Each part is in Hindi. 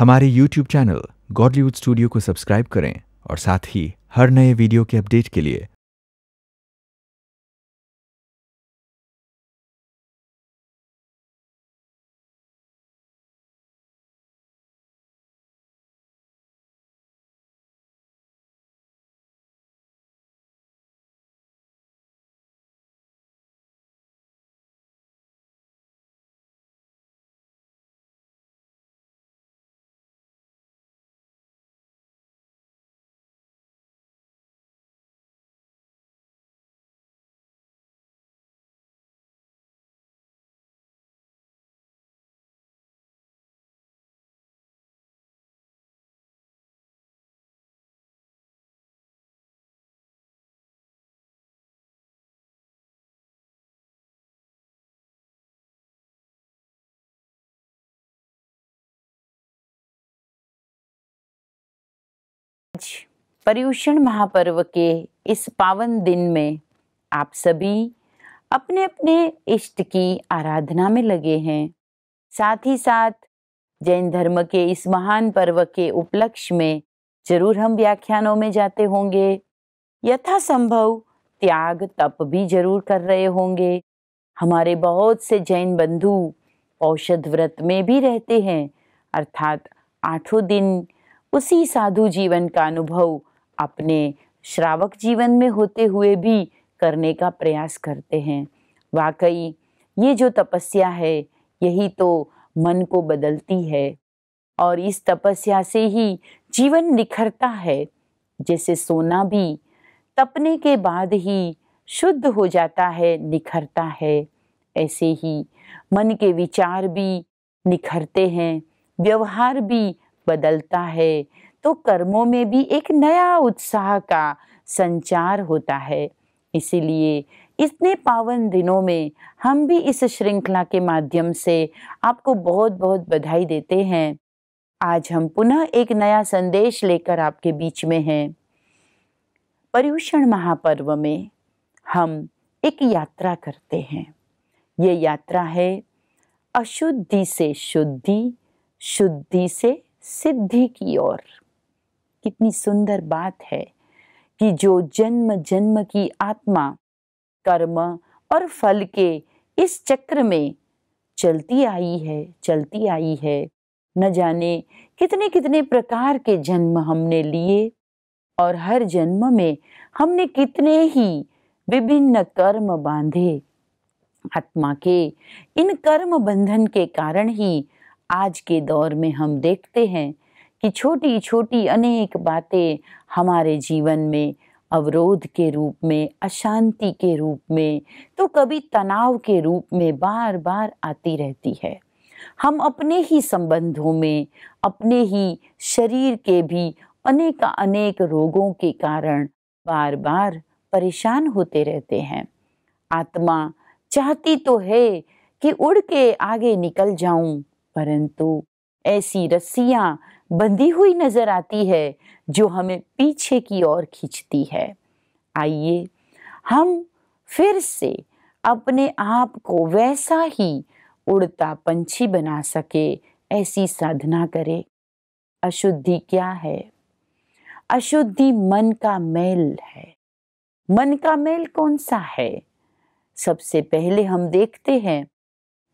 हमारे यूट्यूब चैनल गॉडलीवुड स्टूडियो को सब्सक्राइब करें और साथ ही हर नए वीडियो के अपडेट के लिए पर्यूषण महापर्व के इस पावन दिन में आप सभी अपने अपने इष्ट की आराधना में लगे हैं साथ ही साथ जैन धर्म के इस महान पर्व के उपलक्ष्य में जरूर हम व्याख्यानों में जाते होंगे यथासंभव त्याग तप भी जरूर कर रहे होंगे हमारे बहुत से जैन बंधु औषध व्रत में भी रहते हैं अर्थात आठों दिन उसी साधु जीवन का अनुभव अपने श्रावक जीवन में होते हुए भी करने का प्रयास करते हैं वाकई ये जो तपस्या है यही तो मन को बदलती है और इस तपस्या से ही जीवन निखरता है जैसे सोना भी तपने के बाद ही शुद्ध हो जाता है निखरता है ऐसे ही मन के विचार भी निखरते हैं व्यवहार भी बदलता है तो कर्मों में भी एक नया उत्साह का संचार होता है इसीलिए इतने पावन दिनों में हम भी इस श्रृंखला के माध्यम से आपको बहुत बहुत बधाई देते हैं आज हम पुनः एक नया संदेश लेकर आपके बीच में हैं पर्यूषण महापर्व में हम एक यात्रा करते हैं ये यात्रा है अशुद्धि से शुद्धि शुद्धि से सिद्धि की ओर कितनी सुंदर बात है कि जो जन्म जन्म की आत्मा कर्म और फल के इस चक्र में चलती आई है चलती आई है न जाने कितने कितने प्रकार के जन्म हमने लिए और हर जन्म में हमने कितने ही विभिन्न कर्म बांधे आत्मा के इन कर्म बंधन के कारण ही आज के दौर में हम देखते हैं कि छोटी छोटी अनेक बातें हमारे जीवन में अवरोध के रूप में अशांति के रूप में तो कभी तनाव के रूप में बार बार आती रहती है हम अपने ही संबंधों में अपने ही शरीर के भी अनेक अनेक रोगों के कारण बार बार परेशान होते रहते हैं आत्मा चाहती तो है कि उड़ के आगे निकल जाऊं परंतु ऐसी रस्सियां बंधी हुई नजर आती है जो हमें पीछे की ओर खींचती है आइए हम फिर से अपने आप को वैसा ही उड़ता पंछी बना सके ऐसी साधना करें अशुद्धि क्या है अशुद्धि मन का मैल है मन का मैल कौन सा है सबसे पहले हम देखते हैं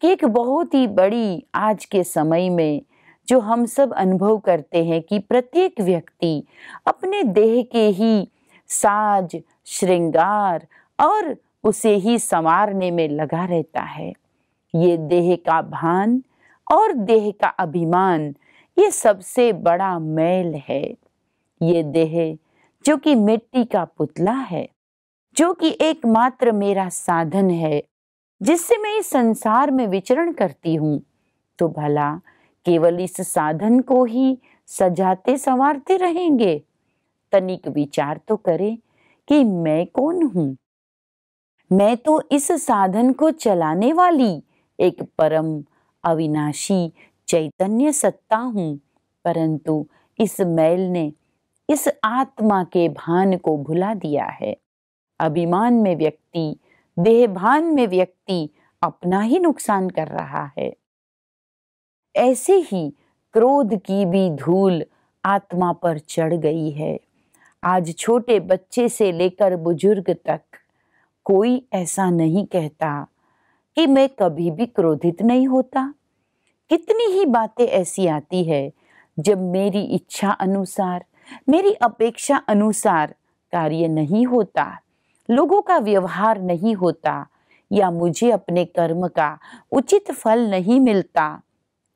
कि एक बहुत ही बड़ी आज के समय में जो हम सब अनुभव करते हैं कि प्रत्येक व्यक्ति अपने देह के ही साज श्रृंगार और उसे ही संवारने में लगा रहता है ये देह का भान और देह का अभिमान ये सबसे बड़ा मैल है ये देह जो कि मिट्टी का पुतला है जो कि एकमात्र मेरा साधन है जिससे मैं इस संसार में विचरण करती हूँ तो भला केवल इस साधन को ही सजाते संवारते रहेंगे तनिक विचार तो करें कि मैं कौन हूं मैं तो इस साधन को चलाने वाली एक परम अविनाशी चैतन्य सत्ता हूं परंतु इस मैल ने इस आत्मा के भान को भुला दिया है अभिमान में व्यक्ति देहभान में व्यक्ति अपना ही नुकसान कर रहा है ऐसे ही क्रोध की भी धूल आत्मा पर चढ़ गई है आज छोटे बच्चे से लेकर बुजुर्ग तक कोई ऐसा नहीं कहता कि मैं कभी भी क्रोधित नहीं होता कितनी ही बातें ऐसी आती है जब मेरी इच्छा अनुसार मेरी अपेक्षा अनुसार कार्य नहीं होता लोगों का व्यवहार नहीं होता या मुझे अपने कर्म का उचित फल नहीं मिलता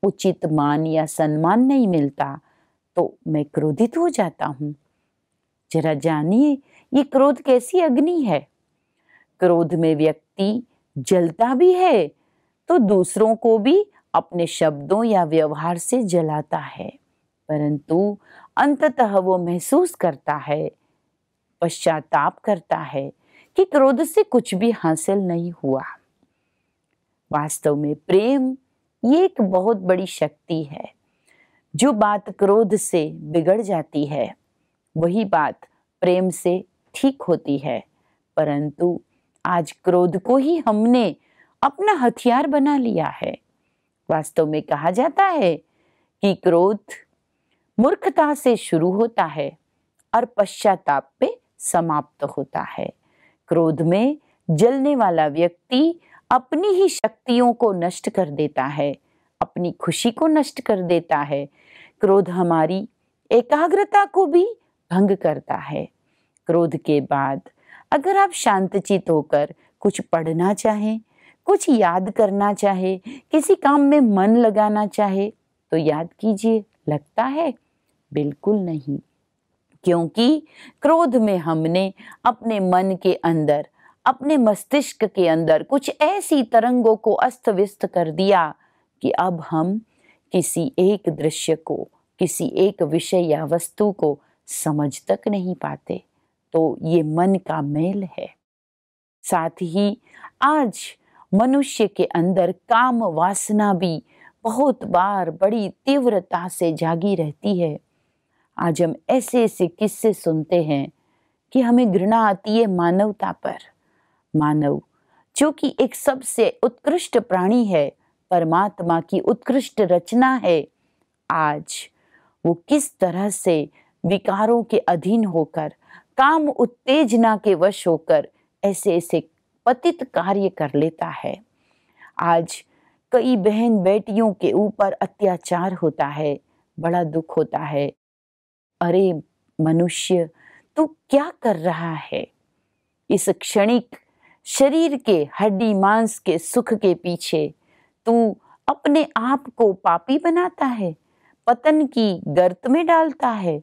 उचित मान या सम्मान नहीं मिलता तो मैं क्रोधित हो जाता हूँ जरा जानिए ये क्रोध कैसी अग्नि है क्रोध में व्यक्ति जलता भी है तो दूसरों को भी अपने शब्दों या व्यवहार से जलाता है परंतु अंततः वो महसूस करता है पश्चाताप करता है कि क्रोध से कुछ भी हासिल नहीं हुआ वास्तव में प्रेम ये एक बहुत बड़ी शक्ति है जो बात क्रोध से बिगड़ जाती है वही बात प्रेम से ठीक होती है परंतु आज क्रोध को ही हमने अपना हथियार बना लिया है वास्तव में कहा जाता है कि क्रोध मूर्खता से शुरू होता है और पश्चाताप पे समाप्त होता है क्रोध में जलने वाला व्यक्ति अपनी ही शक्तियों को नष्ट कर देता है अपनी खुशी को नष्ट कर देता है क्रोध हमारी एकाग्रता को भी भंग करता है क्रोध के बाद अगर आप शांतचित होकर कुछ पढ़ना चाहें कुछ याद करना चाहे किसी काम में मन लगाना चाहे तो याद कीजिए लगता है बिल्कुल नहीं क्योंकि क्रोध में हमने अपने मन के अंदर अपने मस्तिष्क के अंदर कुछ ऐसी तरंगों को अस्त व्यस्त कर दिया कि अब हम किसी एक दृश्य को किसी एक विषय या वस्तु को समझ तक नहीं पाते तो ये मन का मेल है साथ ही आज मनुष्य के अंदर काम वासना भी बहुत बार बड़ी तीव्रता से जागी रहती है आज हम ऐसे ऐसे किस्से सुनते हैं कि हमें घृणा आती है मानवता पर मानव जो कि एक सबसे उत्कृष्ट प्राणी है परमात्मा की उत्कृष्ट रचना है आज वो किस तरह से विकारों के अधीन होकर काम उत्तेजना के वश होकर ऐसे ऐसे पतित कार्य कर लेता है आज कई बहन बेटियों के ऊपर अत्याचार होता है बड़ा दुख होता है अरे मनुष्य तू क्या कर रहा है इस क्षणिक शरीर के हड्डी मांस के सुख के पीछे तू अपने आप को पापी बनाता है पतन की गर्त में डालता है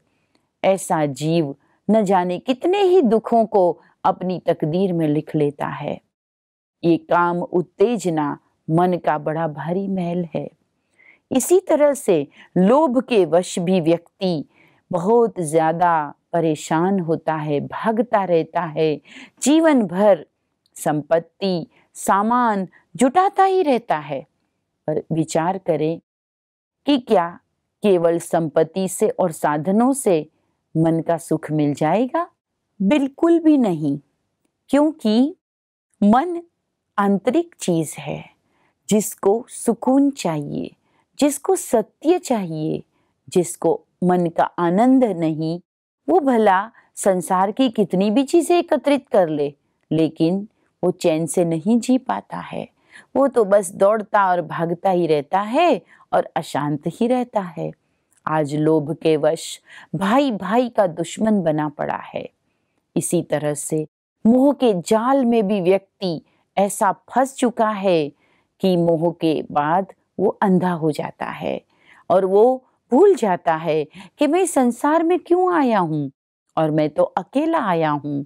ऐसा जीव न जाने कितने ही दुखों को अपनी तकदीर में लिख लेता है ये काम उत्तेजना मन का बड़ा भारी महल है इसी तरह से लोभ के वश भी व्यक्ति बहुत ज्यादा परेशान होता है भागता रहता है जीवन भर संपत्ति सामान जुटाता ही रहता है पर विचार करें कि क्या केवल संपत्ति से और साधनों से मन का सुख मिल जाएगा बिल्कुल भी नहीं क्योंकि मन आंतरिक चीज है जिसको सुकून चाहिए जिसको सत्य चाहिए जिसको मन का आनंद नहीं वो भला संसार की कितनी भी चीजें एकत्रित कर ले लेकिन वो चैन से नहीं जी पाता है वो तो बस दौड़ता और भागता ही रहता है और अशांत ही रहता है आज लोभ के वश भाई भाई का दुश्मन बना पड़ा है इसी तरह से मोह के जाल में भी व्यक्ति ऐसा फंस चुका है कि मोह के बाद वो अंधा हो जाता है और वो भूल जाता है कि मैं संसार में क्यों आया हूँ और मैं तो अकेला आया हूँ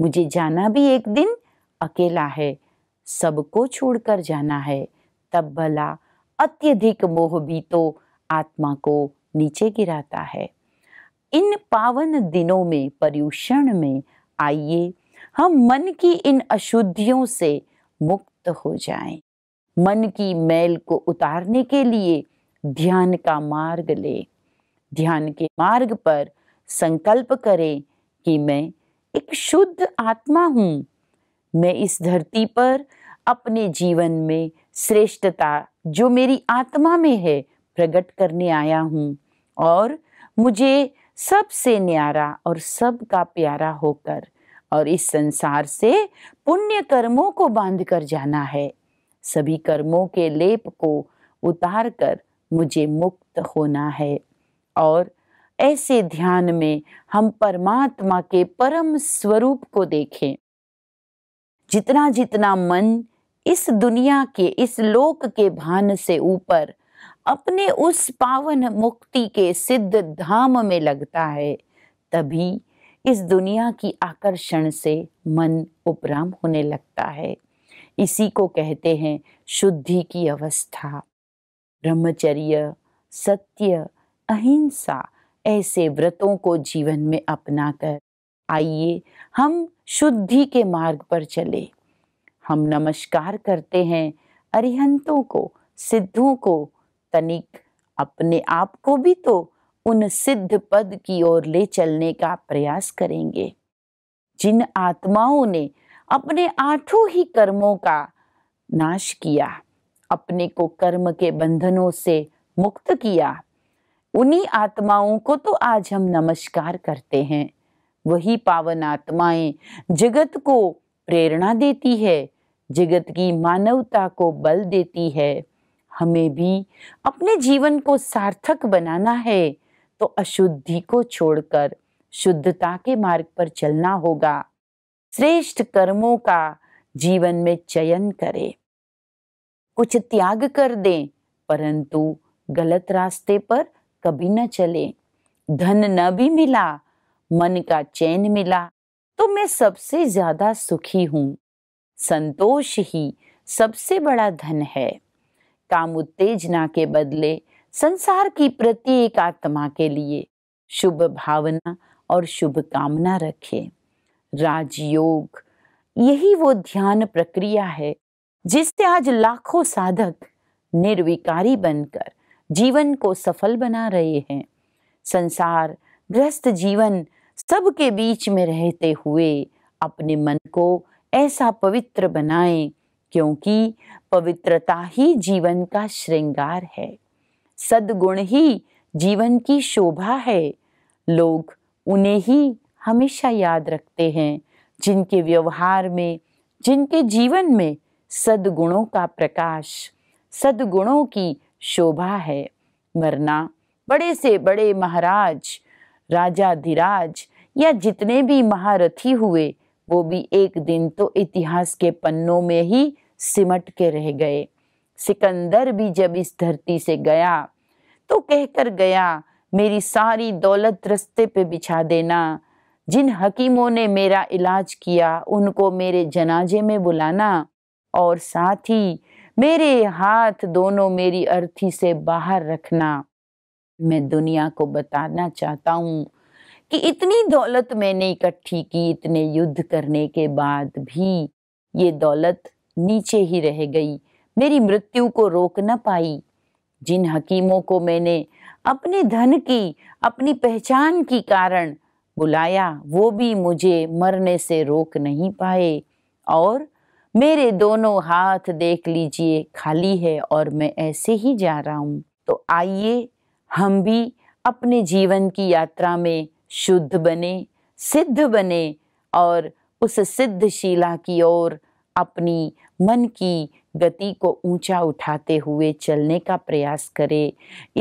मुझे जाना भी एक दिन अकेला है सबको छोड़कर जाना है तब भला अत्यधिक मोह भी तो आत्मा को नीचे गिराता है इन पावन दिनों में पर्यूषण में आइए हम मन की इन अशुद्धियों से मुक्त हो जाएं। मन की मैल को उतारने के लिए ध्यान का मार्ग ले ध्यान के मार्ग पर संकल्प करें कि मैं एक शुद्ध आत्मा हूं मैं इस धरती पर अपने जीवन में श्रेष्ठता जो मेरी आत्मा में है प्रकट करने आया हूँ और मुझे सबसे न्यारा और सबका प्यारा होकर और इस संसार से पुण्य कर्मों को बांध कर जाना है सभी कर्मों के लेप को उतार कर मुझे मुक्त होना है और ऐसे ध्यान में हम परमात्मा के परम स्वरूप को देखें जितना जितना मन इस दुनिया के इस लोक के भान से ऊपर अपने उस पावन मुक्ति के सिद्ध धाम में लगता है तभी इस दुनिया की आकर्षण से मन उपराम होने लगता है इसी को कहते हैं शुद्धि की अवस्था ब्रह्मचर्य सत्य अहिंसा ऐसे व्रतों को जीवन में अपनाकर आइए हम शुद्धि के मार्ग पर चले हम नमस्कार करते हैं अरिहंतों को सिद्धों को तनिक अपने आप को भी तो उन सिद्ध पद की ओर ले चलने का प्रयास करेंगे जिन आत्माओं ने अपने आठों ही कर्मों का नाश किया अपने को कर्म के बंधनों से मुक्त किया उन्हीं आत्माओं को तो आज हम नमस्कार करते हैं वही पावन आत्माएं जगत को प्रेरणा देती है जगत की मानवता को बल देती है हमें भी अपने जीवन को सार्थक बनाना है तो अशुद्धि को छोड़कर शुद्धता के मार्ग पर चलना होगा श्रेष्ठ कर्मों का जीवन में चयन करें कुछ त्याग कर दें परंतु गलत रास्ते पर कभी न चले धन न भी मिला मन का चैन मिला तो मैं सबसे ज्यादा सुखी हूँ संतोष ही सबसे बड़ा धन है काम उत्तेजना के बदले संसार की प्रत्येक आत्मा के लिए शुभ भावना और शुभ कामना रखे राजयोग यही वो ध्यान प्रक्रिया है जिससे आज लाखों साधक निर्विकारी बनकर जीवन को सफल बना रहे हैं संसार ग्रस्त जीवन सबके बीच में रहते हुए अपने मन को ऐसा पवित्र बनाएं क्योंकि पवित्रता ही जीवन का श्रृंगार है सदगुण ही जीवन की शोभा है लोग उन्हें ही हमेशा याद रखते हैं जिनके व्यवहार में जिनके जीवन में सदगुणों का प्रकाश सदगुणों की शोभा है वरना बड़े से बड़े महाराज राजा धीराज या जितने भी महारथी हुए वो भी एक दिन तो इतिहास के पन्नों में ही सिमट के रह गए सिकंदर भी जब इस धरती से गया तो कहकर गया मेरी सारी दौलत रस्ते पे बिछा देना जिन हकीमों ने मेरा इलाज किया उनको मेरे जनाजे में बुलाना और साथ ही मेरे हाथ दोनों मेरी अर्थी से बाहर रखना मैं दुनिया को बताना चाहता हूँ कि इतनी दौलत मैंने इकट्ठी की इतने युद्ध करने के बाद भी ये दौलत नीचे ही रह गई मेरी मृत्यु को रोक न पाई जिन हकीमों को मैंने अपने धन की अपनी पहचान की कारण बुलाया वो भी मुझे मरने से रोक नहीं पाए और मेरे दोनों हाथ देख लीजिए खाली है और मैं ऐसे ही जा रहा हूँ तो आइए हम भी अपने जीवन की यात्रा में शुद्ध बने सिद्ध बने और उस सिद्ध शिला की ओर अपनी मन की गति को ऊंचा उठाते हुए चलने का प्रयास करें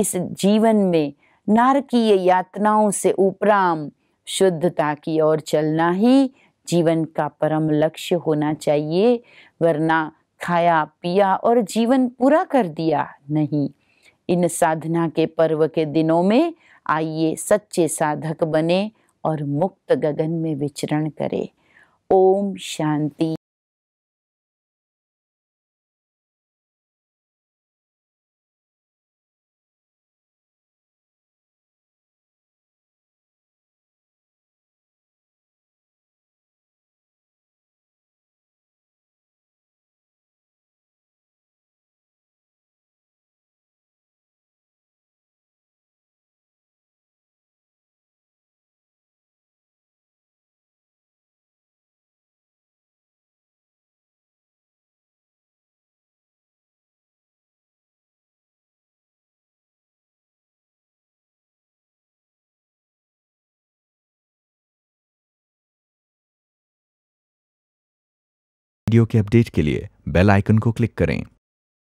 इस जीवन में नारकीय यातनाओं से उपराम शुद्धता की ओर चलना ही जीवन का परम लक्ष्य होना चाहिए वरना खाया पिया और जीवन पूरा कर दिया नहीं इन साधना के पर्व के दिनों में आइए सच्चे साधक बने और मुक्त गगन में विचरण करें ओम शांति वीडियो के अपडेट के लिए बेल आइकन को क्लिक करें